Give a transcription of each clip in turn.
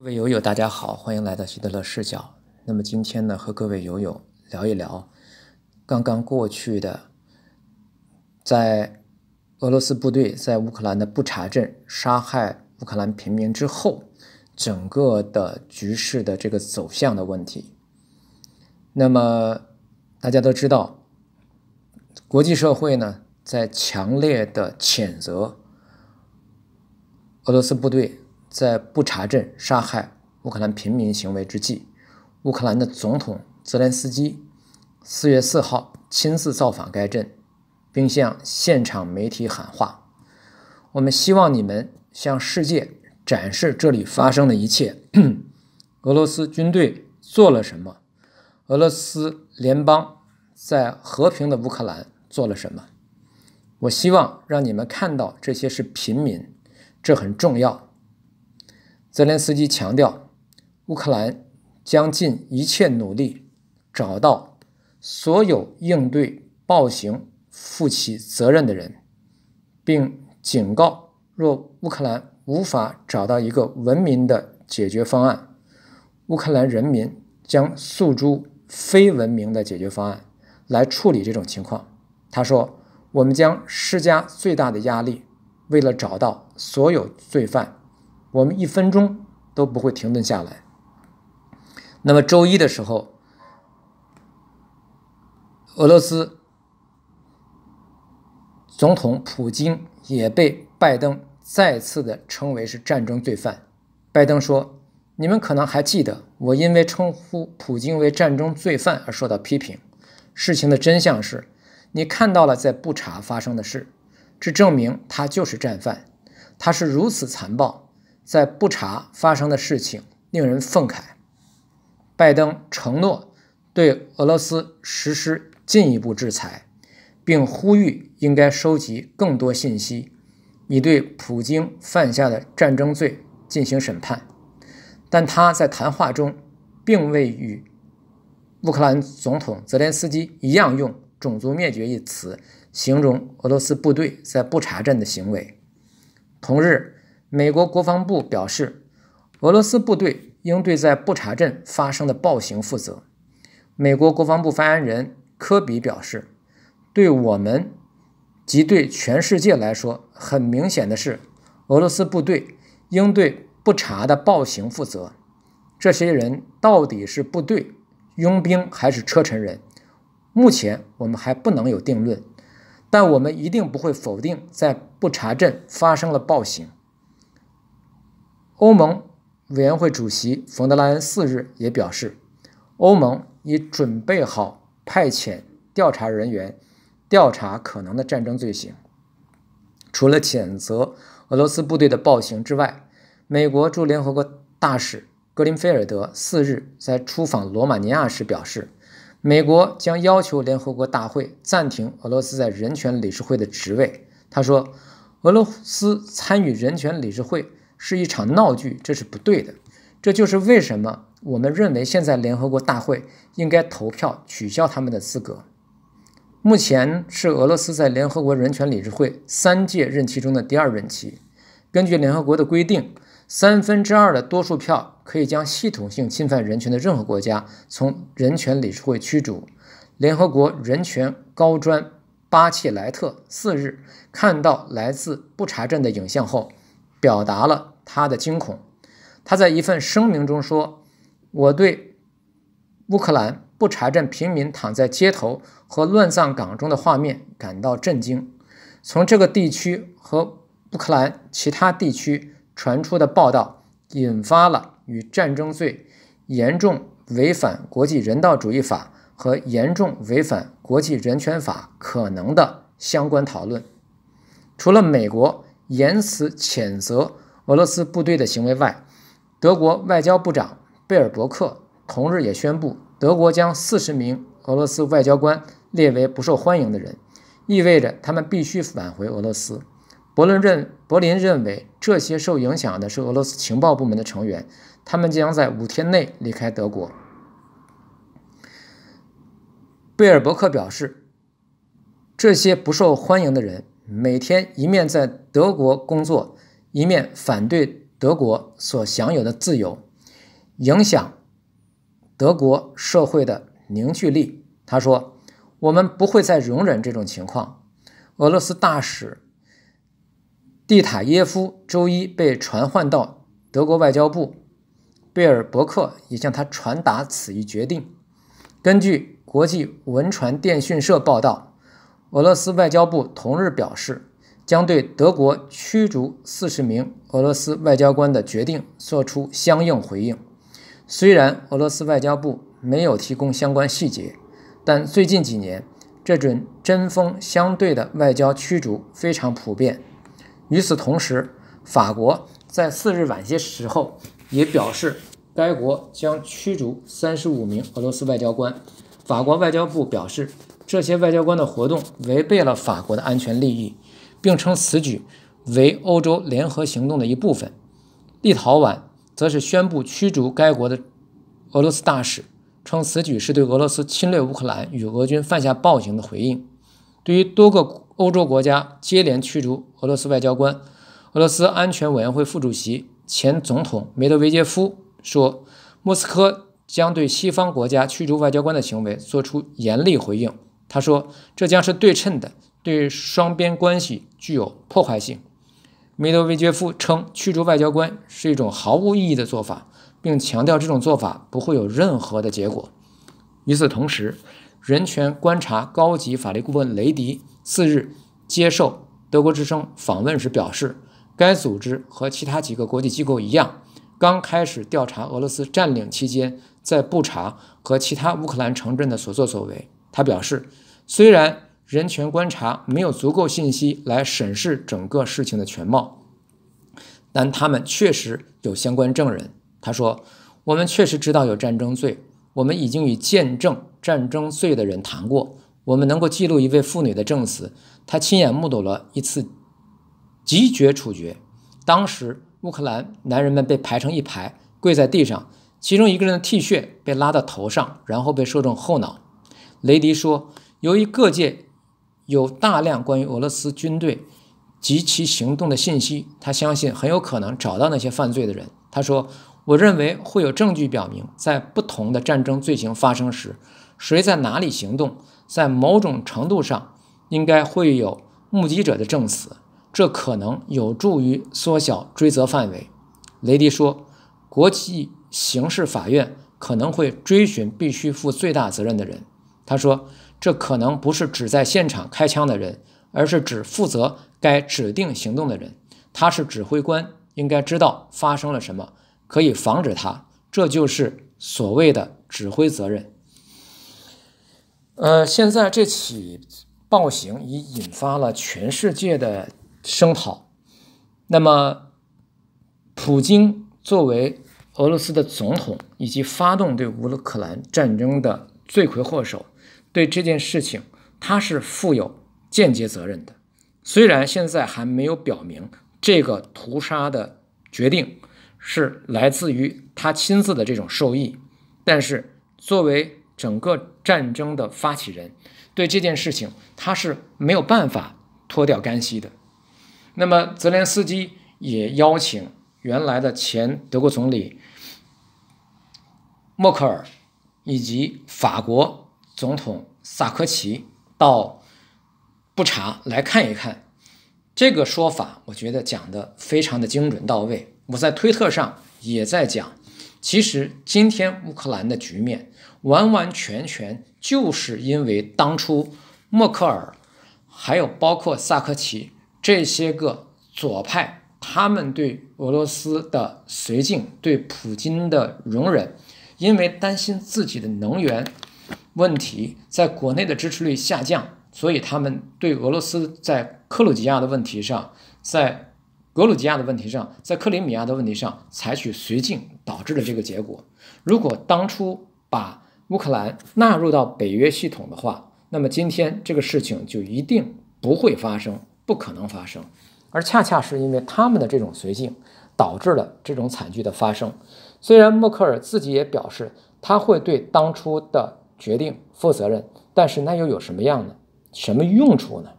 各位友友，大家好，欢迎来到希特勒视角。那么今天呢，和各位友友聊一聊刚刚过去的，在俄罗斯部队在乌克兰的布查镇杀害乌克兰平民之后，整个的局势的这个走向的问题。那么大家都知道，国际社会呢在强烈的谴责俄罗斯部队。在不查镇杀害乌克兰平民行为之际，乌克兰的总统泽连斯基四月四号亲自造访该镇，并向现场媒体喊话：“我们希望你们向世界展示这里发生的一切，俄罗斯军队做了什么，俄罗斯联邦在和平的乌克兰做了什么。我希望让你们看到这些是平民，这很重要。”泽连斯基强调，乌克兰将尽一切努力找到所有应对暴行负起责任的人，并警告，若乌克兰无法找到一个文明的解决方案，乌克兰人民将诉诸非文明的解决方案来处理这种情况。他说：“我们将施加最大的压力，为了找到所有罪犯。”我们一分钟都不会停顿下来。那么，周一的时候，俄罗斯总统普京也被拜登再次的称为是战争罪犯。拜登说：“你们可能还记得，我因为称呼普京为战争罪犯而受到批评。事情的真相是，你看到了在布查发生的事，这证明他就是战犯，他是如此残暴。”在布查发生的事情令人愤慨。拜登承诺对俄罗斯实施进一步制裁，并呼吁应该收集更多信息，以对普京犯下的战争罪进行审判。但他在谈话中并未与乌克兰总统泽连斯基一样用“种族灭绝”一词形容俄罗斯部队在布查镇的行为。同日。美国国防部表示，俄罗斯部队应对在布查镇发生的暴行负责。美国国防部发言人科比表示：“对我们及对全世界来说，很明显的是，俄罗斯部队应对布查的暴行负责。这些人到底是部队、佣兵还是车臣人？目前我们还不能有定论，但我们一定不会否定在布查镇发生了暴行。”欧盟委员会主席冯德莱恩四日也表示，欧盟已准备好派遣调查人员调查可能的战争罪行。除了谴责俄罗斯部队的暴行之外，美国驻联合国大使格林菲尔德四日在出访罗马尼亚时表示，美国将要求联合国大会暂停俄罗斯在人权理事会的职位。他说，俄罗斯参与人权理事会。是一场闹剧，这是不对的。这就是为什么我们认为现在联合国大会应该投票取消他们的资格。目前是俄罗斯在联合国人权理事会三届任期中的第二任期。根据联合国的规定，三分之二的多数票可以将系统性侵犯人权的任何国家从人权理事会驱逐。联合国人权高专巴切莱特四日看到来自不查镇的影像后。表达了他的惊恐。他在一份声明中说：“我对乌克兰不查证平民躺在街头和乱葬岗中的画面感到震惊。从这个地区和乌克兰其他地区传出的报道，引发了与战争罪、严重违反国际人道主义法和严重违反国际人权法可能的相关讨论。”除了美国。言辞谴责俄罗斯部队的行为外，德国外交部长贝尔伯克同日也宣布，德国将四十名俄罗斯外交官列为不受欢迎的人，意味着他们必须返回俄罗斯。伯伦认柏林认为，这些受影响的是俄罗斯情报部门的成员，他们将在五天内离开德国。贝尔伯克表示，这些不受欢迎的人。每天一面在德国工作，一面反对德国所享有的自由，影响德国社会的凝聚力。他说：“我们不会再容忍这种情况。”俄罗斯大使蒂塔耶夫周一被传唤到德国外交部，贝尔伯克也向他传达此一决定。根据国际文传电讯社报道。俄罗斯外交部同日表示，将对德国驱逐四十名俄罗斯外交官的决定作出相应回应。虽然俄罗斯外交部没有提供相关细节，但最近几年这种针锋相对的外交驱逐非常普遍。与此同时，法国在四日晚些时候也表示，该国将驱逐三十五名俄罗斯外交官。法国外交部表示。这些外交官的活动违背了法国的安全利益，并称此举为欧洲联合行动的一部分。立陶宛则是宣布驱逐该国的俄罗斯大使，称此举是对俄罗斯侵略乌克兰与俄军犯下暴行的回应。对于多个欧洲国家接连驱逐俄罗斯外交官，俄罗斯安全委员会副主席、前总统梅德韦杰夫说：“莫斯科将对西方国家驱逐外交官的行为作出严厉回应。”他说：“这将是对称的，对双边关系具有破坏性。”梅德韦杰夫称，驱逐外交官是一种毫无意义的做法，并强调这种做法不会有任何的结果。与此同时，人权观察高级法律顾问雷迪次日接受德国之声访问时表示，该组织和其他几个国际机构一样，刚开始调查俄罗斯占领期间在布查和其他乌克兰城镇的所作所为。他表示，虽然人权观察没有足够信息来审视整个事情的全貌，但他们确实有相关证人。他说：“我们确实知道有战争罪，我们已经与见证战争罪的人谈过。我们能够记录一位妇女的证词，她亲眼目睹了一次极决处决。当时，乌克兰男人们被排成一排跪在地上，其中一个人的 T 恤被拉到头上，然后被射中后脑。”雷迪说：“由于各界有大量关于俄罗斯军队及其行动的信息，他相信很有可能找到那些犯罪的人。”他说：“我认为会有证据表明，在不同的战争罪行发生时，谁在哪里行动，在某种程度上应该会有目击者的证词，这可能有助于缩小追责范围。”雷迪说：“国际刑事法院可能会追寻必须负最大责任的人。”他说：“这可能不是指在现场开枪的人，而是指负责该指定行动的人。他是指挥官，应该知道发生了什么，可以防止他。这就是所谓的指挥责任。”呃，现在这起暴行已引发了全世界的声讨。那么，普京作为俄罗斯的总统以及发动对乌克兰战争的罪魁祸首。对这件事情，他是负有间接责任的。虽然现在还没有表明这个屠杀的决定是来自于他亲自的这种授意，但是作为整个战争的发起人，对这件事情他是没有办法脱掉干系的。那么，泽连斯基也邀请原来的前德国总理默克尔以及法国。总统萨科齐到布查来看一看，这个说法我觉得讲的非常的精准到位。我在推特上也在讲，其实今天乌克兰的局面完完全全就是因为当初默克尔还有包括萨科齐这些个左派，他们对俄罗斯的绥靖，对普京的容忍，因为担心自己的能源。问题在国内的支持率下降，所以他们对俄罗斯在克鲁吉亚的问题上，在格鲁吉亚的问题上，在克里米亚的问题上采取随境，导致了这个结果。如果当初把乌克兰纳入到北约系统的话，那么今天这个事情就一定不会发生，不可能发生。而恰恰是因为他们的这种随境，导致了这种惨剧的发生。虽然默克尔自己也表示，他会对当初的。决定负责任，但是那又有什么样呢？什么用处呢？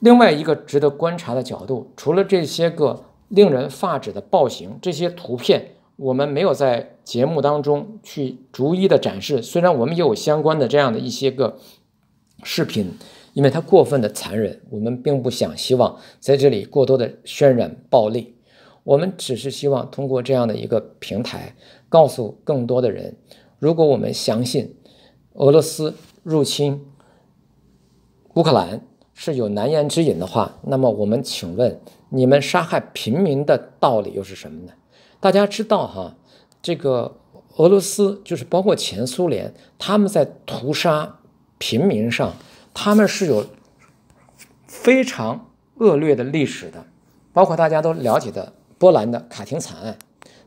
另外一个值得观察的角度，除了这些个令人发指的暴行，这些图片我们没有在节目当中去逐一的展示，虽然我们也有相关的这样的一些个视频，因为它过分的残忍，我们并不想希望在这里过多的渲染暴力，我们只是希望通过这样的一个平台，告诉更多的人。如果我们相信俄罗斯入侵乌克兰是有难言之隐的话，那么我们请问，你们杀害平民的道理又是什么呢？大家知道哈，这个俄罗斯就是包括前苏联，他们在屠杀平民上，他们是有非常恶劣的历史的，包括大家都了解的波兰的卡廷惨案。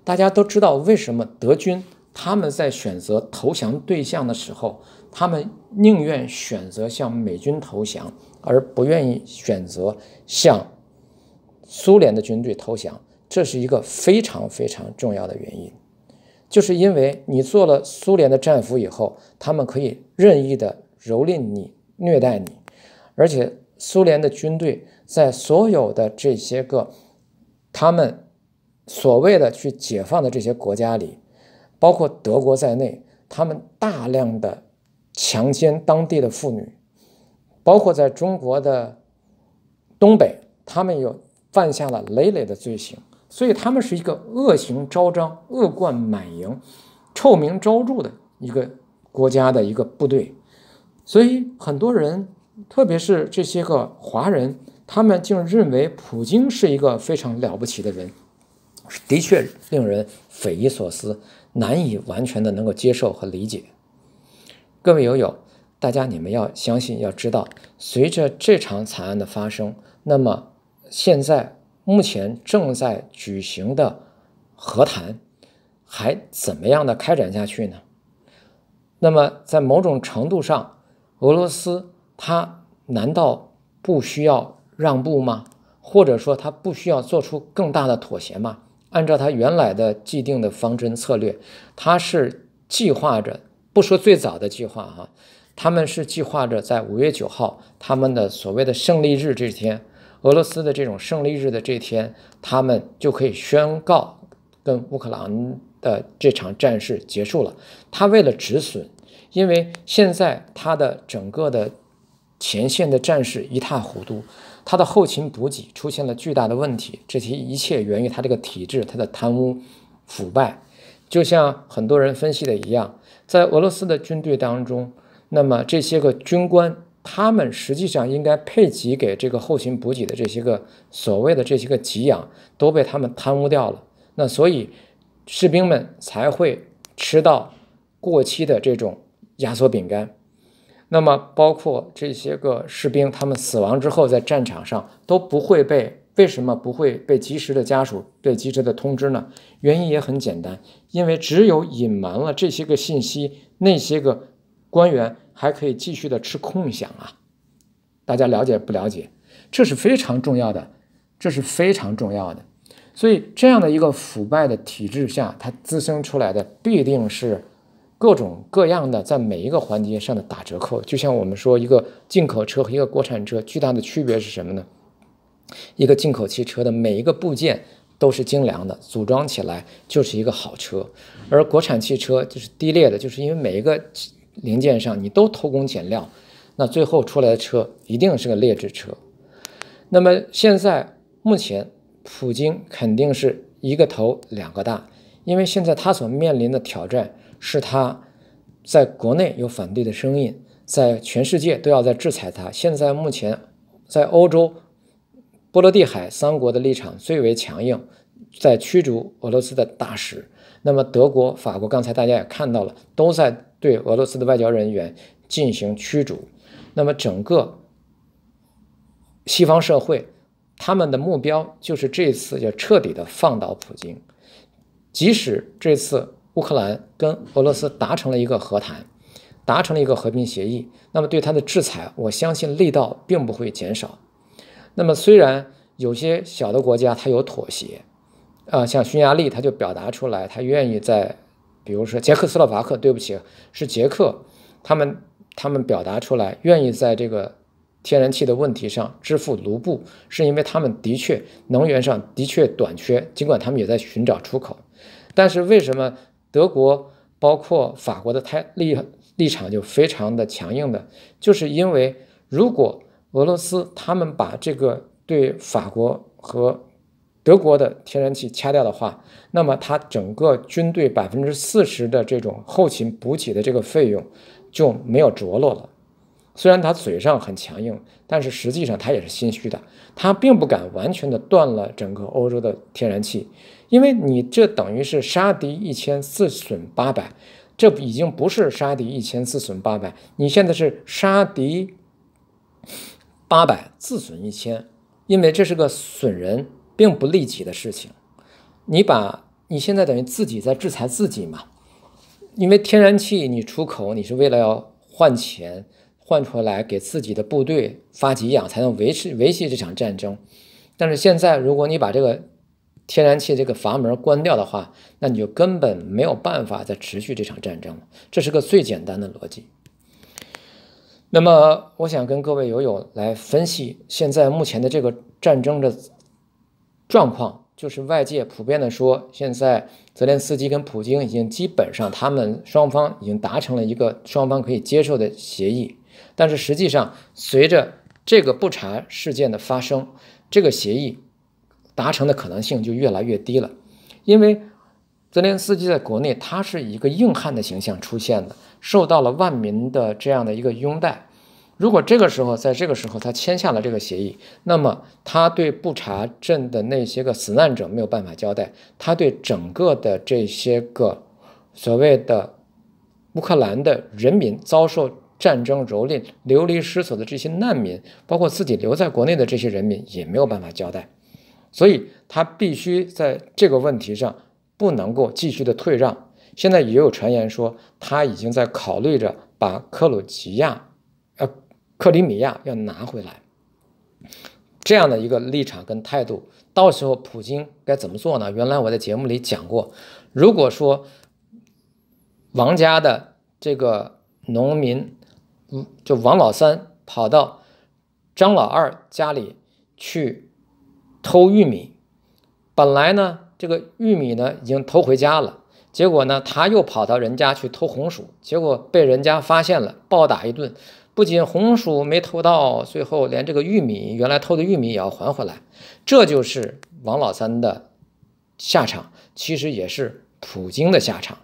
大家都知道为什么德军。他们在选择投降对象的时候，他们宁愿选择向美军投降，而不愿意选择向苏联的军队投降。这是一个非常非常重要的原因，就是因为你做了苏联的战俘以后，他们可以任意的蹂躏你、虐待你，而且苏联的军队在所有的这些个他们所谓的去解放的这些国家里。包括德国在内，他们大量的强奸当地的妇女，包括在中国的东北，他们又犯下了累累的罪行。所以，他们是一个恶行昭彰、恶贯满盈、臭名昭著的一个国家的一个部队。所以，很多人，特别是这些个华人，他们竟认为普京是一个非常了不起的人，的确令人匪夷所思。难以完全的能够接受和理解，各位友友，大家你们要相信，要知道，随着这场惨案的发生，那么现在目前正在举行的和谈，还怎么样的开展下去呢？那么在某种程度上，俄罗斯他难道不需要让步吗？或者说他不需要做出更大的妥协吗？按照他原来的既定的方针策略，他是计划着，不说最早的计划哈，他们是计划着在五月九号他们的所谓的胜利日这天，俄罗斯的这种胜利日的这天，他们就可以宣告跟乌克兰的这场战事结束了。他为了止损，因为现在他的整个的前线的战事一塌糊涂。他的后勤补给出现了巨大的问题，这些一切源于他这个体制，他的贪污腐败。就像很多人分析的一样，在俄罗斯的军队当中，那么这些个军官，他们实际上应该配给给这个后勤补给的这些个所谓的这些个给养，都被他们贪污掉了。那所以，士兵们才会吃到过期的这种压缩饼干。那么，包括这些个士兵，他们死亡之后，在战场上都不会被为什么不会被及时的家属被及时的通知呢？原因也很简单，因为只有隐瞒了这些个信息，那些个官员还可以继续的吃空饷啊！大家了解不了解？这是非常重要的，这是非常重要的。所以，这样的一个腐败的体制下，它滋生出来的必定是。各种各样的在每一个环节上的打折扣，就像我们说，一个进口车和一个国产车巨大的区别是什么呢？一个进口汽车的每一个部件都是精良的，组装起来就是一个好车；而国产汽车就是低劣的，就是因为每一个零件上你都偷工减料，那最后出来的车一定是个劣质车。那么现在目前，普京肯定是一个头两个大，因为现在他所面临的挑战。是他在国内有反对的声音，在全世界都要在制裁他。现在目前在欧洲波罗的海三国的立场最为强硬，在驱逐俄罗斯的大使。那么德国、法国，刚才大家也看到了，都在对俄罗斯的外交人员进行驱逐。那么整个西方社会，他们的目标就是这次要彻底的放倒普京，即使这次。乌克兰跟俄罗斯达成了一个和谈，达成了一个和平协议。那么对他的制裁，我相信力道并不会减少。那么虽然有些小的国家他有妥协，啊，像匈牙利他就表达出来，他愿意在，比如说捷克斯洛伐克，对不起，是捷克，他们他们表达出来愿意在这个天然气的问题上支付卢布，是因为他们的确能源上的确短缺，尽管他们也在寻找出口，但是为什么？德国包括法国的态立立场就非常的强硬的，就是因为如果俄罗斯他们把这个对法国和德国的天然气掐掉的话，那么他整个军队百分之四十的这种后勤补给的这个费用就没有着落了。虽然他嘴上很强硬，但是实际上他也是心虚的，他并不敢完全的断了整个欧洲的天然气。因为你这等于是杀敌一千自损八百，这已经不是杀敌一千自损八百，你现在是杀敌八百自损一千，因为这是个损人并不利己的事情。你把你现在等于自己在制裁自己嘛？因为天然气你出口，你是为了要换钱，换出来给自己的部队发给养，才能维持维系这场战争。但是现在如果你把这个，天然气这个阀门关掉的话，那你就根本没有办法再持续这场战争，了。这是个最简单的逻辑。那么，我想跟各位友友来分析现在目前的这个战争的状况，就是外界普遍的说，现在泽连斯基跟普京已经基本上他们双方已经达成了一个双方可以接受的协议，但是实际上，随着这个不查事件的发生，这个协议。达成的可能性就越来越低了，因为泽连斯基在国内他是一个硬汉的形象出现的，受到了万民的这样的一个拥戴。如果这个时候在这个时候他签下了这个协议，那么他对布查镇的那些个死难者没有办法交代，他对整个的这些个所谓的乌克兰的人民遭受战争蹂躏、流离失所的这些难民，包括自己留在国内的这些人民也没有办法交代。所以他必须在这个问题上不能够继续的退让。现在也有传言说，他已经在考虑着把克鲁吉亚，呃，克里米亚要拿回来，这样的一个立场跟态度，到时候普京该怎么做呢？原来我在节目里讲过，如果说王家的这个农民，嗯，就王老三跑到张老二家里去。偷玉米，本来呢，这个玉米呢已经偷回家了，结果呢，他又跑到人家去偷红薯，结果被人家发现了，暴打一顿。不仅红薯没偷到，最后连这个玉米原来偷的玉米也要还回来。这就是王老三的下场，其实也是普京的下场。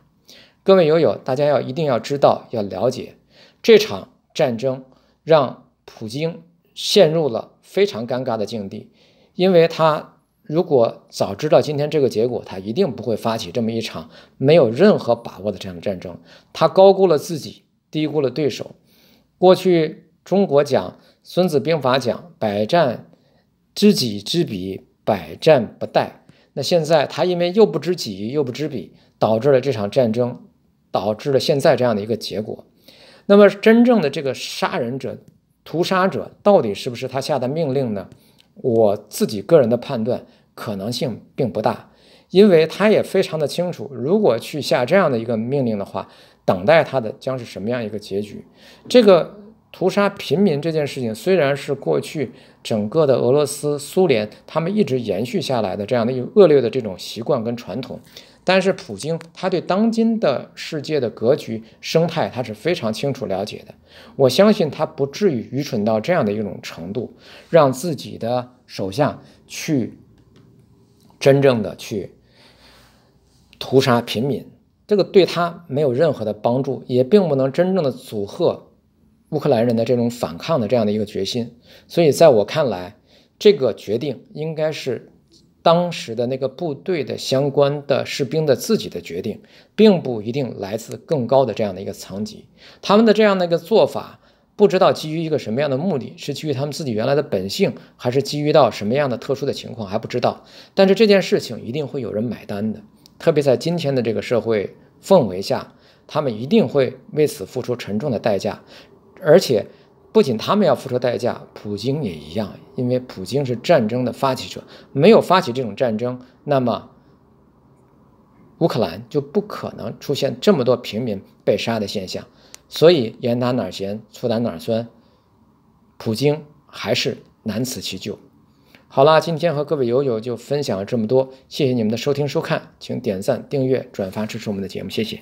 各位友友，大家要一定要知道，要了解这场战争，让普京陷入了非常尴尬的境地。因为他如果早知道今天这个结果，他一定不会发起这么一场没有任何把握的这样的战争。他高估了自己，低估了对手。过去中国讲《孙子兵法》，讲“百战知己知彼，百战不殆”。那现在他因为又不知己又不知彼，导致了这场战争，导致了现在这样的一个结果。那么，真正的这个杀人者、屠杀者，到底是不是他下的命令呢？我自己个人的判断，可能性并不大，因为他也非常的清楚，如果去下这样的一个命令的话，等待他的将是什么样一个结局？这个屠杀平民这件事情，虽然是过去整个的俄罗斯、苏联他们一直延续下来的这样的一种恶劣的这种习惯跟传统。但是，普京他对当今的世界的格局生态，他是非常清楚了解的。我相信他不至于愚蠢到这样的一种程度，让自己的手下去真正的去屠杀平民。这个对他没有任何的帮助，也并不能真正的阻吓乌克兰人的这种反抗的这样的一个决心。所以，在我看来，这个决定应该是。当时的那个部队的相关的士兵的自己的决定，并不一定来自更高的这样的一个层级，他们的这样的一个做法，不知道基于一个什么样的目的，是基于他们自己原来的本性，还是基于到什么样的特殊的情况，还不知道。但是这件事情一定会有人买单的，特别在今天的这个社会氛围下，他们一定会为此付出沉重的代价，而且。不仅他们要付出代价，普京也一样，因为普京是战争的发起者，没有发起这种战争，那么乌克兰就不可能出现这么多平民被杀的现象。所以严打哪咸，粗打哪酸，普京还是难辞其咎。好啦，今天和各位友友就分享了这么多，谢谢你们的收听收看，请点赞、订阅、转发支持我们的节目，谢谢。